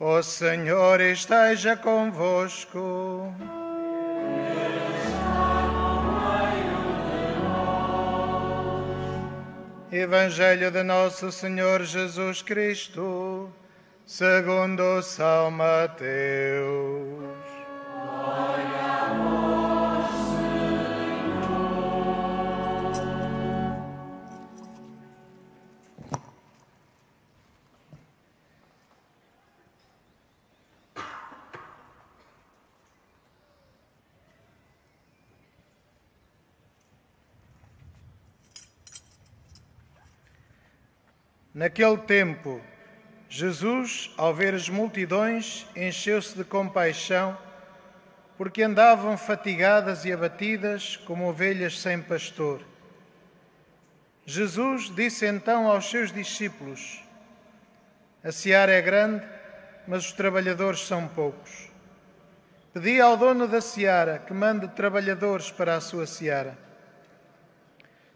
O Senhor esteja convosco. Evangelho de Nosso Senhor Jesus Cristo, segundo São Mateus. Naquele tempo, Jesus, ao ver as multidões, encheu-se de compaixão, porque andavam fatigadas e abatidas como ovelhas sem pastor. Jesus disse então aos seus discípulos: A seara é grande, mas os trabalhadores são poucos. Pedi ao dono da seara que mande trabalhadores para a sua seara.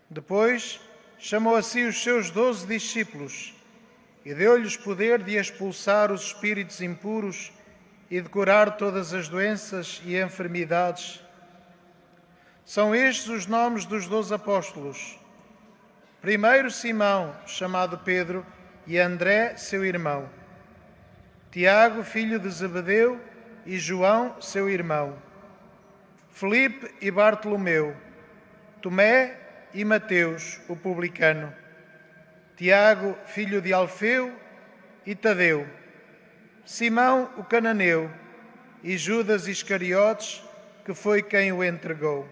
Depois, chamou a si os seus doze discípulos e deu-lhes poder de expulsar os espíritos impuros e de curar todas as doenças e enfermidades. São estes os nomes dos doze apóstolos. Primeiro Simão, chamado Pedro, e André, seu irmão. Tiago, filho de Zebedeu, e João, seu irmão. Felipe e Bartolomeu. Tomé e Mateus, o publicano, Tiago, filho de Alfeu e Tadeu, Simão, o cananeu, e Judas Iscariotes, que foi quem o entregou.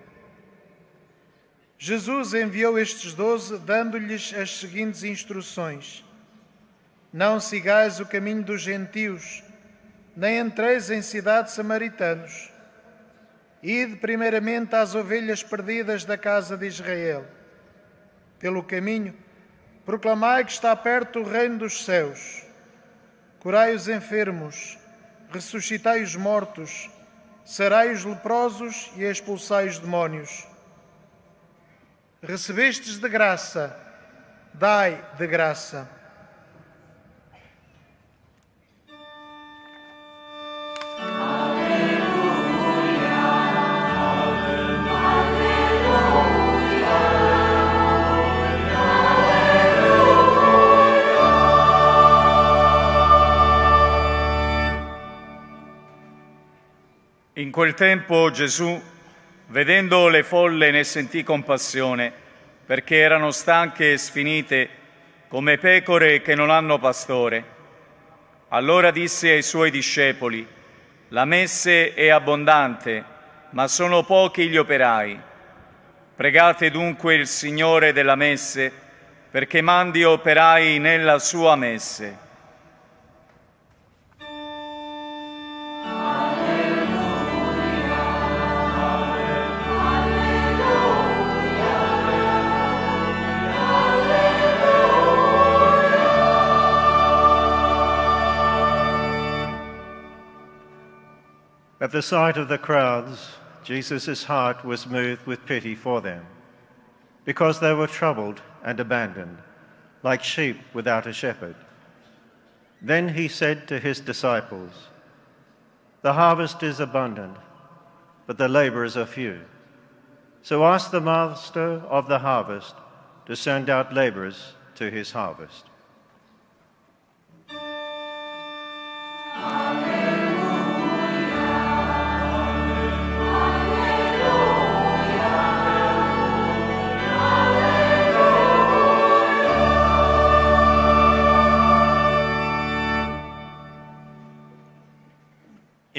Jesus enviou estes doze, dando-lhes as seguintes instruções: Não sigais o caminho dos gentios, nem entreis em cidades samaritanos Ide primeiramente às ovelhas perdidas da casa de Israel. Pelo caminho, proclamai que está perto o reino dos céus. Curai os enfermos, ressuscitai os mortos, sarai os leprosos e expulsai os demónios. Recebestes de graça, dai de graça. In quel tempo Gesù, vedendo le folle, ne sentì compassione, perché erano stanche e sfinite come pecore che non hanno pastore. Allora disse ai suoi discepoli, la messe è abbondante, ma sono pochi gli operai. Pregate dunque il Signore della messe, perché mandi operai nella sua messe. At the sight of the crowds, Jesus' heart was moved with pity for them, because they were troubled and abandoned, like sheep without a shepherd. Then he said to his disciples, The harvest is abundant, but the laborers are few. So ask the master of the harvest to send out laborers to his harvest.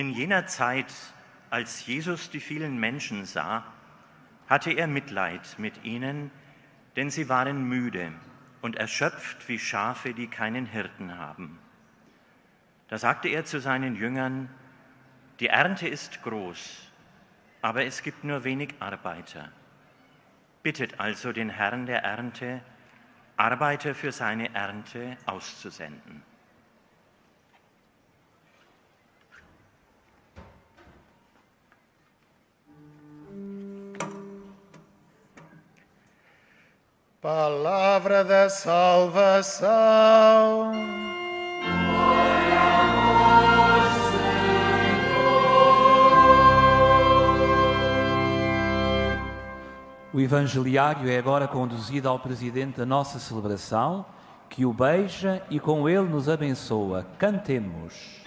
In jener Zeit, als Jesus die vielen Menschen sah, hatte er Mitleid mit ihnen, denn sie waren müde und erschöpft wie Schafe, die keinen Hirten haben. Da sagte er zu seinen Jüngern, die Ernte ist groß, aber es gibt nur wenig Arbeiter. Bittet also den Herrn der Ernte, Arbeiter für seine Ernte auszusenden. Palavra da salvação. Senhor. O evangeliário é agora conduzido ao presidente da nossa celebração, que o beija e com ele nos abençoa. Cantemos.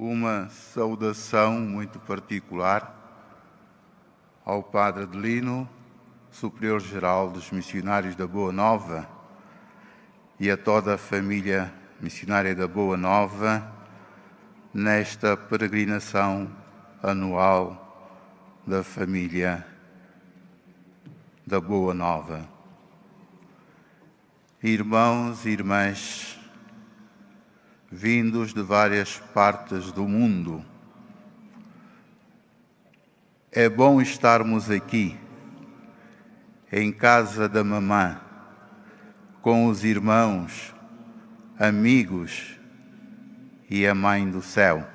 uma saudação muito particular ao Padre Adelino, Superior-Geral dos Missionários da Boa Nova, e a toda a família missionária da Boa Nova nesta peregrinação anual da família da Boa Nova. Irmãos e irmãs, vindos de várias partes do mundo. É bom estarmos aqui, em casa da mamã, com os irmãos, amigos e a Mãe do Céu.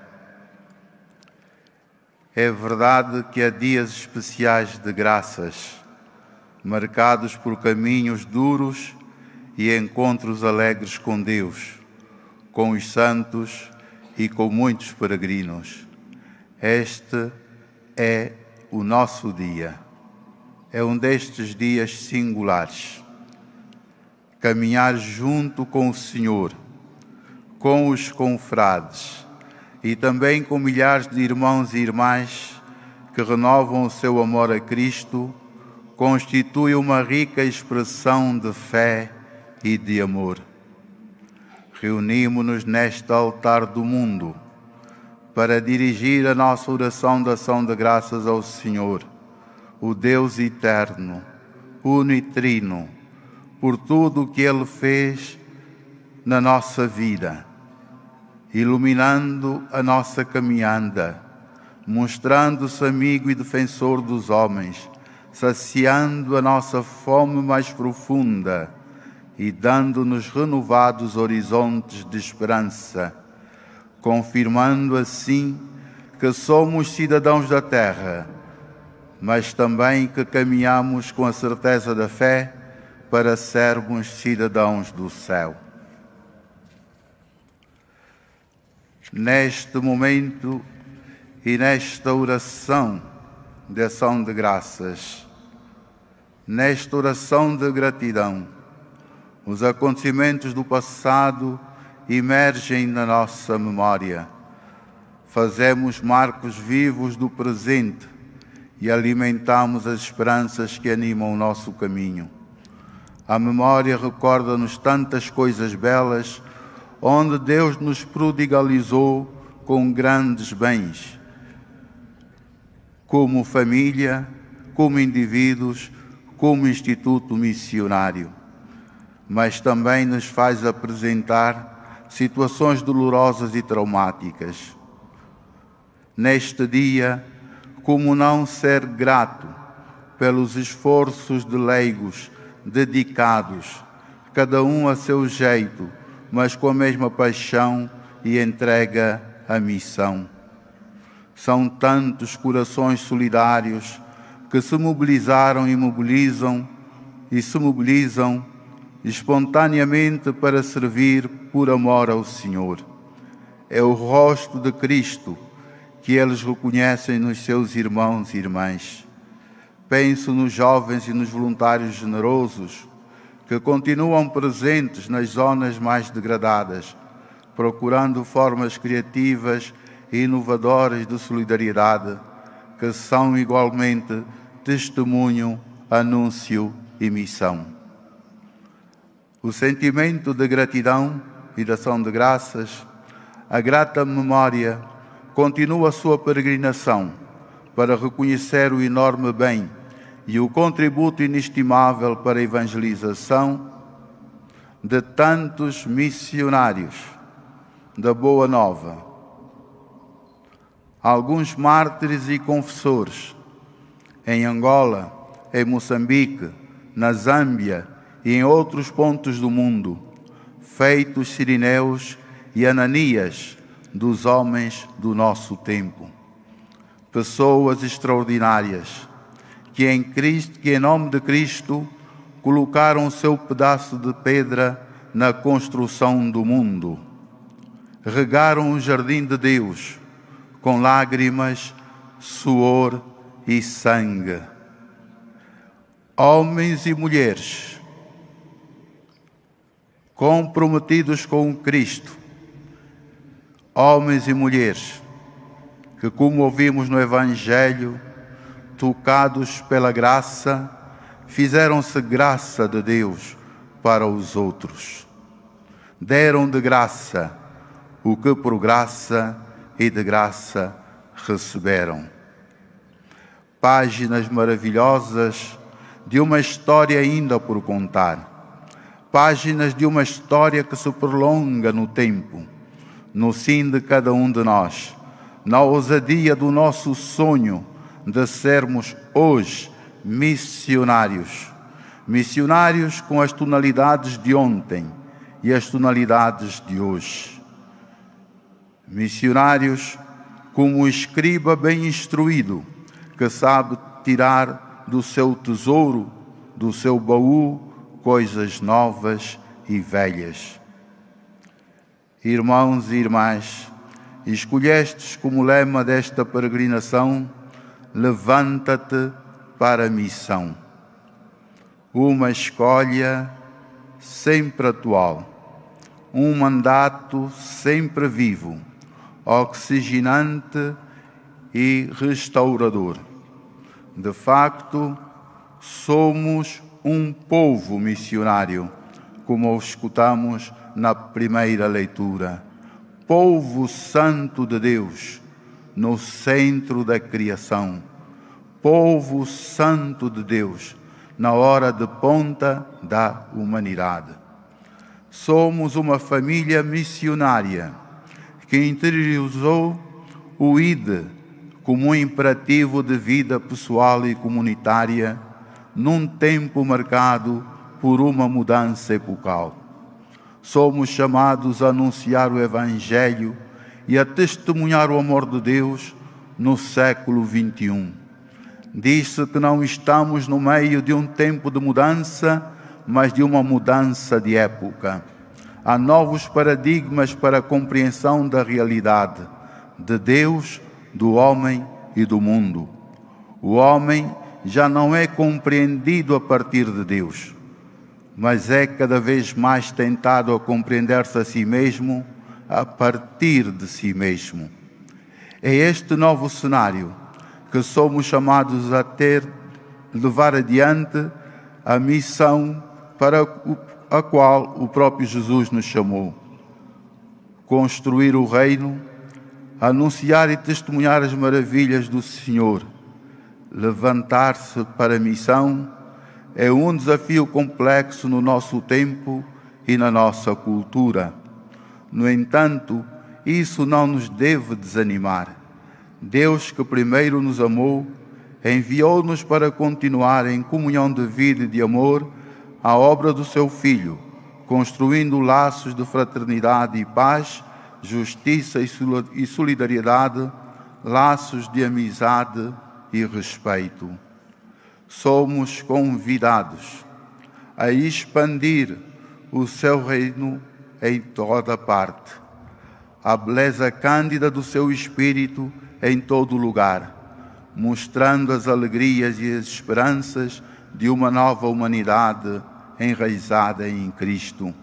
É verdade que há dias especiais de graças, marcados por caminhos duros e encontros alegres com Deus com os santos e com muitos peregrinos. Este é o nosso dia. É um destes dias singulares. Caminhar junto com o Senhor, com os confrades e também com milhares de irmãos e irmãs que renovam o seu amor a Cristo, constitui uma rica expressão de fé e de amor reunimos-nos neste altar do mundo para dirigir a nossa oração da ação de graças ao Senhor, o Deus eterno, uno e trino, por tudo o que Ele fez na nossa vida, iluminando a nossa caminhada, mostrando-se amigo e defensor dos homens, saciando a nossa fome mais profunda e dando-nos renovados horizontes de esperança, confirmando assim que somos cidadãos da terra, mas também que caminhamos com a certeza da fé para sermos cidadãos do céu. Neste momento e nesta oração de ação de graças, nesta oração de gratidão, os acontecimentos do passado emergem na nossa memória. Fazemos marcos vivos do presente e alimentamos as esperanças que animam o nosso caminho. A memória recorda-nos tantas coisas belas, onde Deus nos prodigalizou com grandes bens, como família, como indivíduos, como instituto missionário mas também nos faz apresentar situações dolorosas e traumáticas. Neste dia, como não ser grato pelos esforços de leigos dedicados, cada um a seu jeito, mas com a mesma paixão e entrega à missão. São tantos corações solidários que se mobilizaram e mobilizam e se mobilizam espontaneamente para servir por amor ao Senhor. É o rosto de Cristo que eles reconhecem nos seus irmãos e irmãs. Penso nos jovens e nos voluntários generosos que continuam presentes nas zonas mais degradadas, procurando formas criativas e inovadoras de solidariedade, que são igualmente testemunho, anúncio e missão o sentimento de gratidão e de ação de graças, a grata memória continua a sua peregrinação para reconhecer o enorme bem e o contributo inestimável para a evangelização de tantos missionários da Boa Nova, alguns mártires e confessores em Angola, em Moçambique, na Zâmbia, e em outros pontos do mundo, feitos sirineus e ananias dos homens do nosso tempo. Pessoas extraordinárias que em, Cristo, que em nome de Cristo colocaram o seu pedaço de pedra na construção do mundo. Regaram o jardim de Deus com lágrimas, suor e sangue. Homens e mulheres comprometidos com Cristo, homens e mulheres que, como ouvimos no Evangelho, tocados pela graça, fizeram-se graça de Deus para os outros. Deram de graça o que por graça e de graça receberam. Páginas maravilhosas de uma história ainda por contar páginas de uma história que se prolonga no tempo, no sim de cada um de nós, na ousadia do nosso sonho de sermos hoje missionários. Missionários com as tonalidades de ontem e as tonalidades de hoje. Missionários como o escriba bem instruído, que sabe tirar do seu tesouro, do seu baú, coisas novas e velhas. Irmãos e irmãs, escolhestes como lema desta peregrinação: Levanta-te para a missão. Uma escolha sempre atual, um mandato sempre vivo, oxigenante e restaurador. De facto, somos um povo missionário, como escutamos na primeira leitura. Povo santo de Deus, no centro da criação. Povo santo de Deus, na hora de ponta da humanidade. Somos uma família missionária que interiorizou o ID como um imperativo de vida pessoal e comunitária num tempo marcado por uma mudança epocal. Somos chamados a anunciar o Evangelho e a testemunhar o amor de Deus no século XXI. Diz-se que não estamos no meio de um tempo de mudança, mas de uma mudança de época. Há novos paradigmas para a compreensão da realidade, de Deus, do homem e do mundo. O homem já não é compreendido a partir de Deus, mas é cada vez mais tentado a compreender-se a si mesmo a partir de si mesmo. É este novo cenário que somos chamados a ter, levar adiante a missão para a qual o próprio Jesus nos chamou. Construir o reino, anunciar e testemunhar as maravilhas do Senhor Levantar-se para a missão é um desafio complexo no nosso tempo e na nossa cultura. No entanto, isso não nos deve desanimar. Deus, que primeiro nos amou, enviou-nos para continuar em comunhão de vida e de amor a obra do seu Filho, construindo laços de fraternidade e paz, justiça e solidariedade, laços de amizade e respeito. Somos convidados a expandir o seu reino em toda parte, a beleza cândida do seu espírito em todo lugar, mostrando as alegrias e as esperanças de uma nova humanidade enraizada em Cristo,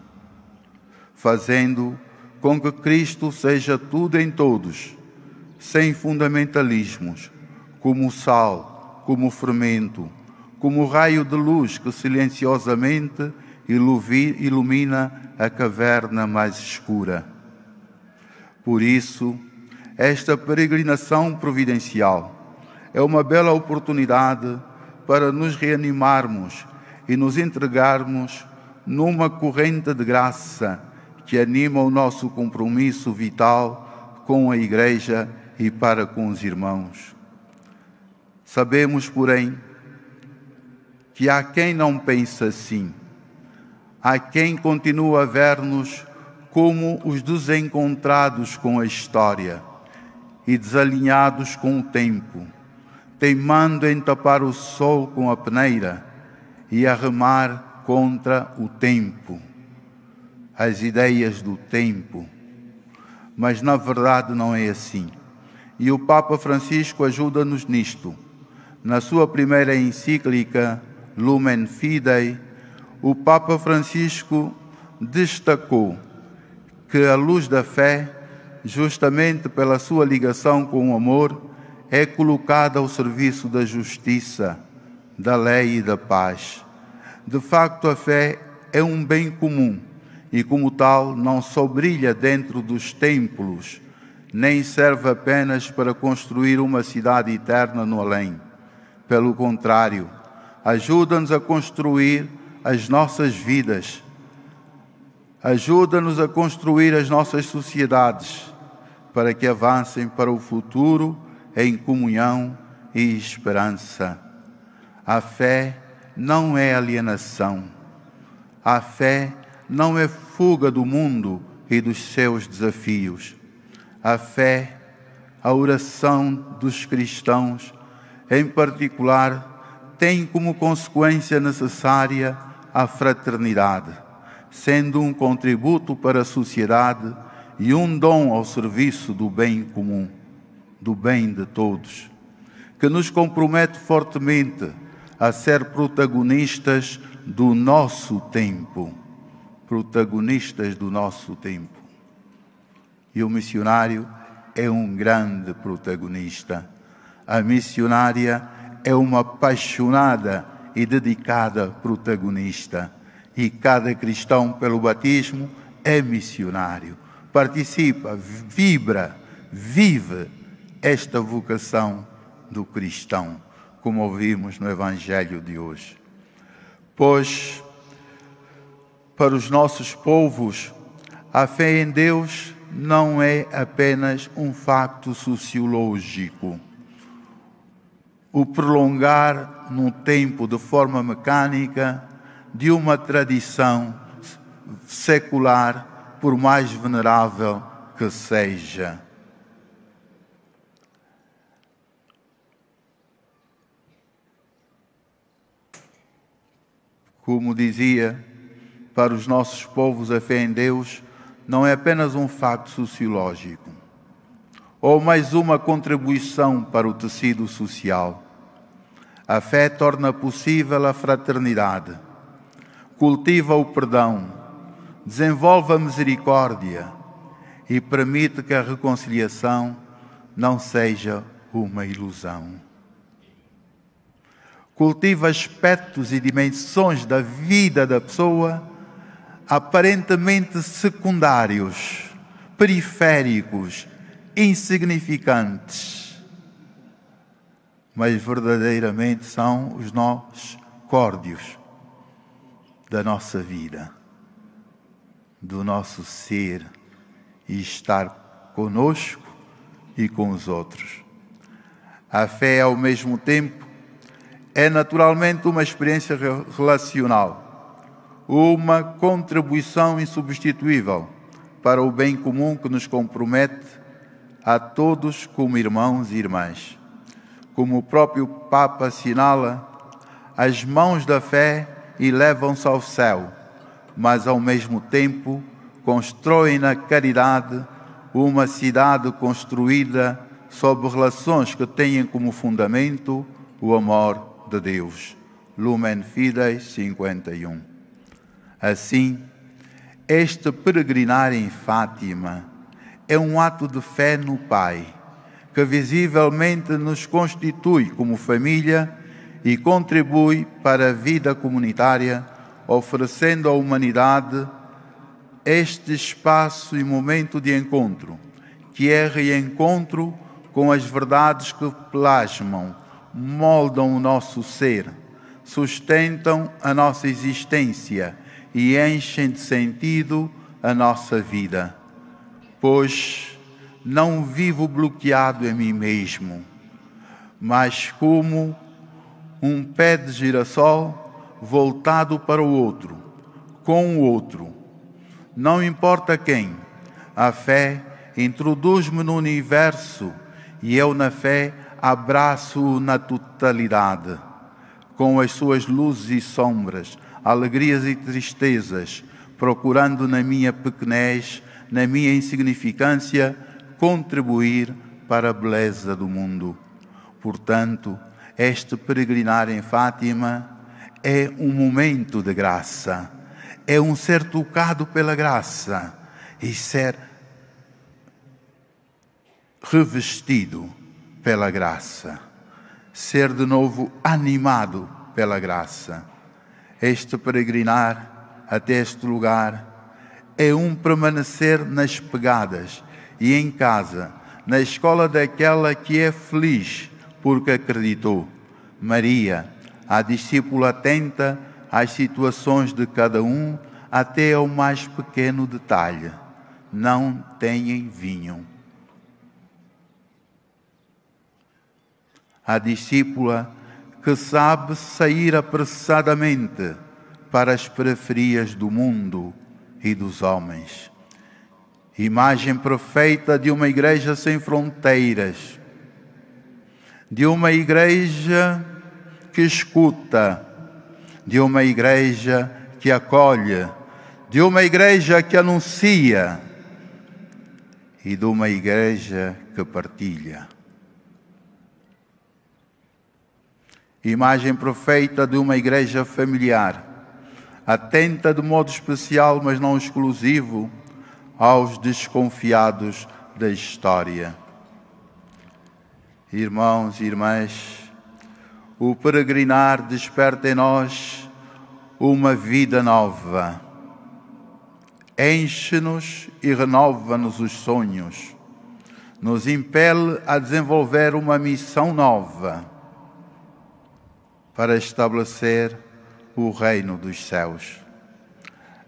fazendo com que Cristo seja tudo em todos, sem fundamentalismos como o sal, como o fermento, como o raio de luz que silenciosamente ilumina a caverna mais escura. Por isso, esta peregrinação providencial é uma bela oportunidade para nos reanimarmos e nos entregarmos numa corrente de graça que anima o nosso compromisso vital com a Igreja e para com os irmãos. Sabemos, porém, que há quem não pensa assim, há quem continua a ver-nos como os desencontrados com a história e desalinhados com o tempo, teimando em tapar o sol com a peneira e a remar contra o tempo, as ideias do tempo. Mas na verdade não é assim. E o Papa Francisco ajuda-nos nisto na sua primeira encíclica Lumen Fidei, o Papa Francisco destacou que a luz da fé, justamente pela sua ligação com o amor, é colocada ao serviço da justiça, da lei e da paz. De facto, a fé é um bem comum e, como tal, não só brilha dentro dos templos, nem serve apenas para construir uma cidade eterna no além pelo contrário, ajuda-nos a construir as nossas vidas, ajuda-nos a construir as nossas sociedades, para que avancem para o futuro em comunhão e esperança. A fé não é alienação, a fé não é fuga do mundo e dos seus desafios. A fé, a oração dos cristãos, em particular, tem como consequência necessária a fraternidade, sendo um contributo para a sociedade e um dom ao serviço do bem comum, do bem de todos, que nos compromete fortemente a ser protagonistas do nosso tempo. Protagonistas do nosso tempo. E o missionário é um grande protagonista a missionária é uma apaixonada e dedicada protagonista. E cada cristão, pelo batismo, é missionário. Participa, vibra, vive esta vocação do cristão, como ouvimos no Evangelho de hoje. Pois, para os nossos povos, a fé em Deus não é apenas um facto sociológico o prolongar no tempo de forma mecânica de uma tradição secular, por mais venerável que seja. Como dizia, para os nossos povos a fé em Deus não é apenas um facto sociológico, ou mais uma contribuição para o tecido social. A fé torna possível a fraternidade, cultiva o perdão, desenvolve a misericórdia e permite que a reconciliação não seja uma ilusão. Cultiva aspectos e dimensões da vida da pessoa aparentemente secundários, periféricos, insignificantes, mas verdadeiramente são os nós córdios da nossa vida, do nosso ser e estar conosco e com os outros. A fé, ao mesmo tempo, é naturalmente uma experiência relacional, uma contribuição insubstituível para o bem comum que nos compromete a todos como irmãos e irmãs. Como o próprio Papa assinala, as mãos da fé elevam-se ao céu, mas ao mesmo tempo constroem na caridade uma cidade construída sob relações que têm como fundamento o amor de Deus. Lumen Fidei 51. Assim, este peregrinar em Fátima é um ato de fé no Pai, que visivelmente nos constitui como família e contribui para a vida comunitária, oferecendo à humanidade este espaço e momento de encontro, que é reencontro com as verdades que plasmam, moldam o nosso ser, sustentam a nossa existência e enchem de sentido a nossa vida pois não vivo bloqueado em mim mesmo, mas como um pé de girassol voltado para o outro, com o outro. Não importa quem, a fé introduz-me no universo e eu, na fé, abraço-o na totalidade, com as suas luzes e sombras, alegrias e tristezas, procurando na minha pequenez na minha insignificância, contribuir para a beleza do mundo. Portanto, este peregrinar em Fátima é um momento de graça, é um ser tocado pela graça e ser revestido pela graça, ser de novo animado pela graça. Este peregrinar até este lugar é um permanecer nas pegadas e em casa, na escola daquela que é feliz porque acreditou. Maria, a discípula atenta às situações de cada um, até ao mais pequeno detalhe. Não têm vinho. A discípula que sabe sair apressadamente para as periferias do mundo e dos homens. Imagem perfeita de uma igreja sem fronteiras, de uma igreja que escuta, de uma igreja que acolhe, de uma igreja que anuncia e de uma igreja que partilha. Imagem perfeita de uma igreja familiar atenta de modo especial, mas não exclusivo, aos desconfiados da história. Irmãos e irmãs, o peregrinar desperta em nós uma vida nova. Enche-nos e renova-nos os sonhos. Nos impele a desenvolver uma missão nova para estabelecer o reino dos céus.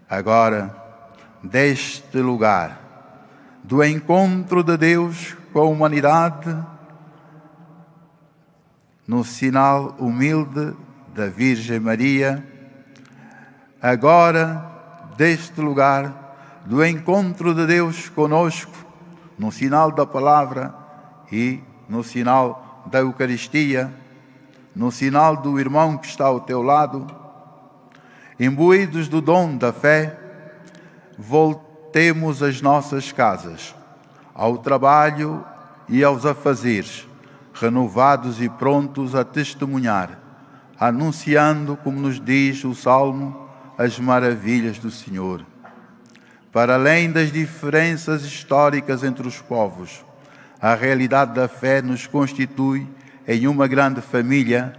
Agora, deste lugar, do encontro de Deus com a humanidade, no sinal humilde da Virgem Maria, agora, deste lugar, do encontro de Deus conosco, no sinal da palavra e no sinal da Eucaristia, no sinal do irmão que está ao teu lado, imbuídos do dom da fé, voltemos às nossas casas, ao trabalho e aos afazeres, renovados e prontos a testemunhar, anunciando, como nos diz o Salmo, as maravilhas do Senhor. Para além das diferenças históricas entre os povos, a realidade da fé nos constitui em uma grande família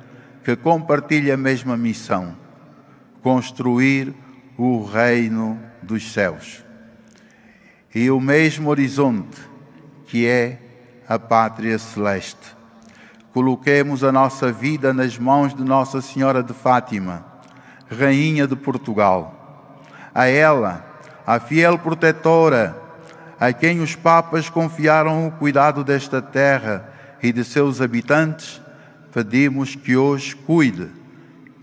que compartilha a mesma missão construir o reino dos céus. E o mesmo horizonte que é a pátria celeste. Coloquemos a nossa vida nas mãos de Nossa Senhora de Fátima, Rainha de Portugal. A ela, a fiel protetora, a quem os papas confiaram o cuidado desta terra e de seus habitantes, pedimos que hoje cuide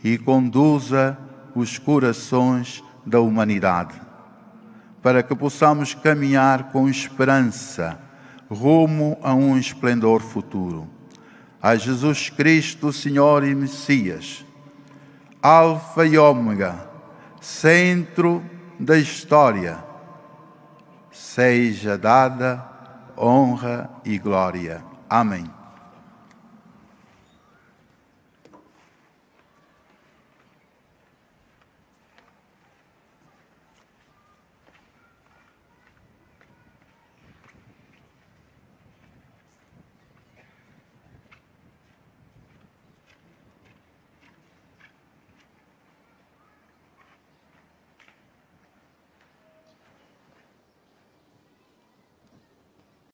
e conduza os corações da humanidade, para que possamos caminhar com esperança rumo a um esplendor futuro. A Jesus Cristo, Senhor e Messias, Alfa e Ômega, centro da história, seja dada honra e glória. Amém.